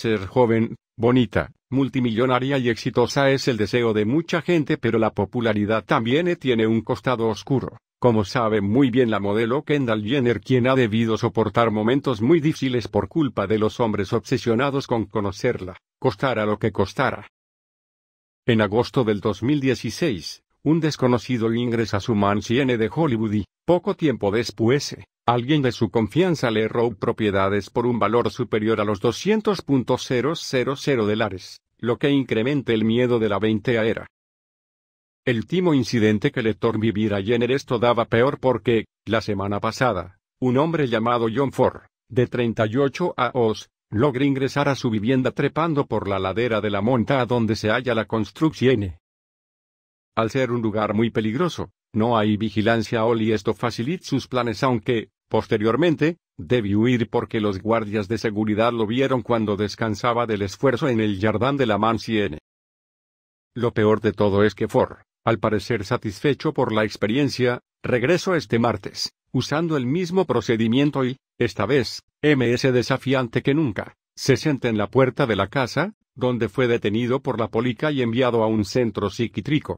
Ser joven, bonita, multimillonaria y exitosa es el deseo de mucha gente, pero la popularidad también tiene un costado oscuro. Como sabe muy bien la modelo Kendall Jenner, quien ha debido soportar momentos muy difíciles por culpa de los hombres obsesionados con conocerla, costara lo que costara. En agosto del 2016, un desconocido ingresa a su mansión de Hollywood y, poco tiempo después, alguien de su confianza le robó propiedades por un valor superior a los 200.000 dólares, lo que incrementa el miedo de la veintea era. El timo incidente que le vivir a Jenner esto daba peor porque, la semana pasada, un hombre llamado John Ford, de 38 aos, logra ingresar a su vivienda trepando por la ladera de la monta a donde se halla la construcción. Al ser un lugar muy peligroso, no hay vigilancia y esto facilita sus planes aunque, Posteriormente, debió huir porque los guardias de seguridad lo vieron cuando descansaba del esfuerzo en el jardín de la mansión. Lo peor de todo es que Ford, al parecer satisfecho por la experiencia, regresó este martes, usando el mismo procedimiento y, esta vez, MS desafiante que nunca, se siente en la puerta de la casa, donde fue detenido por la polica y enviado a un centro psiquiátrico.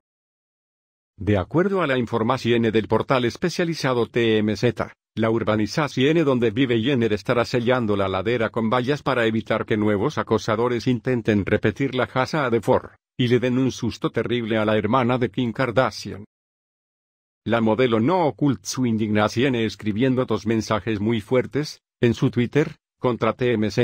De acuerdo a la información del portal especializado TMZ, la urbanización donde vive Jenner estará sellando la ladera con vallas para evitar que nuevos acosadores intenten repetir la jaza de For y le den un susto terrible a la hermana de Kim Kardashian. La modelo no oculta su indignación escribiendo dos mensajes muy fuertes, en su Twitter, contra TMZ,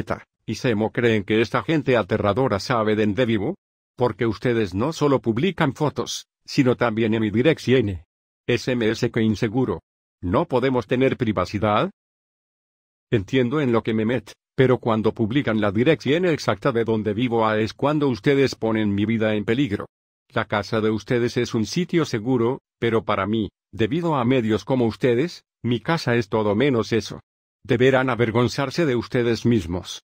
y Semo creen que esta gente aterradora sabe de dónde vivo, porque ustedes no solo publican fotos, sino también en mi dirección. SMS que inseguro ¿No podemos tener privacidad? Entiendo en lo que me met, pero cuando publican la dirección exacta de donde vivo es cuando ustedes ponen mi vida en peligro. La casa de ustedes es un sitio seguro, pero para mí, debido a medios como ustedes, mi casa es todo menos eso. Deberán avergonzarse de ustedes mismos.